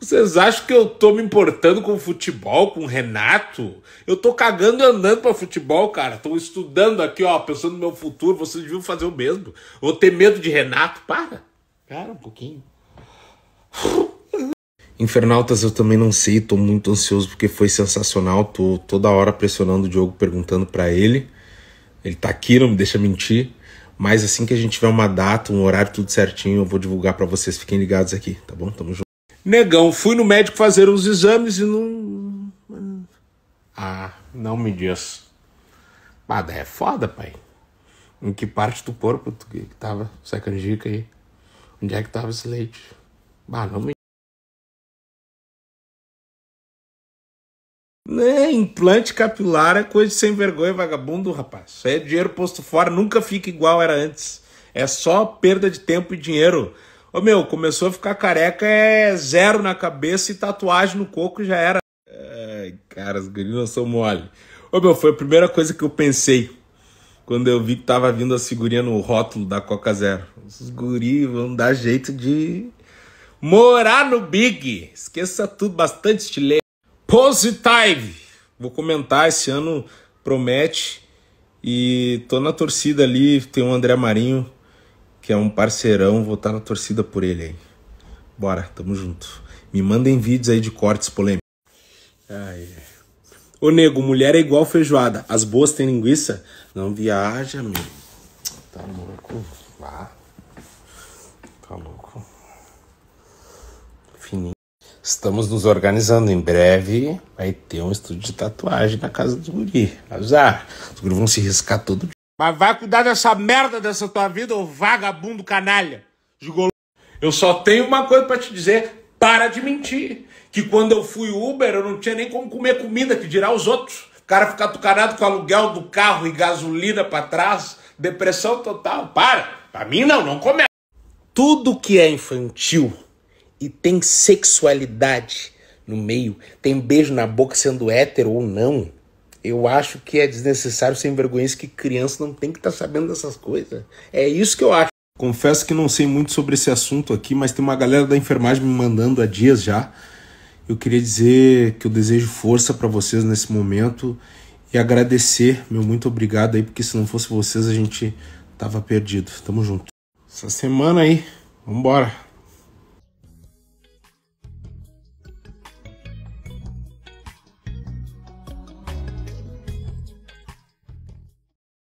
Vocês acham que eu tô me importando com futebol, com o Renato? Eu tô cagando e andando pra futebol, cara. Tô estudando aqui, ó, pensando no meu futuro. Vocês deviam fazer o mesmo. Vou ter medo de Renato? Para. Cara, um pouquinho. Infernautas, eu também não sei. Tô muito ansioso porque foi sensacional. Tô toda hora pressionando o Diogo, perguntando para ele. Ele tá aqui, não me deixa mentir. Mas assim que a gente tiver uma data, um horário, tudo certinho, eu vou divulgar para vocês. Fiquem ligados aqui, tá bom? Tamo junto. Negão, fui no médico fazer uns exames e não. Ah, não me diz. Mas ah, é foda, pai. Em que parte do corpo tu, que tava Você canjica aí? Onde é que tava esse leite? Bah, não me Né, implante capilar é coisa de sem vergonha, vagabundo, rapaz. Isso aí é dinheiro posto fora, nunca fica igual era antes. É só perda de tempo e dinheiro. Ô meu, começou a ficar careca, é zero na cabeça e tatuagem no coco já era. Ai, cara, as gurinas são mole. Ô meu, foi a primeira coisa que eu pensei quando eu vi que tava vindo as figurinhas no rótulo da Coca Zero. Os guris vão dar jeito de morar no Big. Esqueça tudo, bastante estileiro. Positive! Vou comentar, esse ano promete. E tô na torcida ali, tem o André Marinho que é um parceirão, vou estar na torcida por ele aí. Bora, tamo junto. Me mandem vídeos aí de cortes polêmicos. Ai. É. Ô nego, mulher é igual feijoada. As boas têm linguiça? Não viaja, meu. Tá louco? Vá. Tá louco. Fininho. Estamos nos organizando. Em breve vai ter um estúdio de tatuagem na casa do guri. Avisar. Os guri vão se riscar todo dia. Mas vai cuidar dessa merda dessa tua vida, ô vagabundo canalha. De Eu só tenho uma coisa para te dizer: para de mentir. Que quando eu fui Uber, eu não tinha nem como comer comida, que dirá os outros. O cara ficar tucanado com o aluguel do carro e gasolina para trás, depressão total. Para! Pra mim não, não começa. Tudo que é infantil e tem sexualidade no meio, tem beijo na boca sendo hétero ou não, eu acho que é desnecessário sem vergonha que criança não tem que estar tá sabendo dessas coisas. É isso que eu acho. Confesso que não sei muito sobre esse assunto aqui, mas tem uma galera da enfermagem me mandando há dias já. Eu queria dizer que eu desejo força para vocês nesse momento e agradecer, meu muito obrigado aí, porque se não fosse vocês a gente tava perdido. Tamo junto. Essa semana aí, vambora.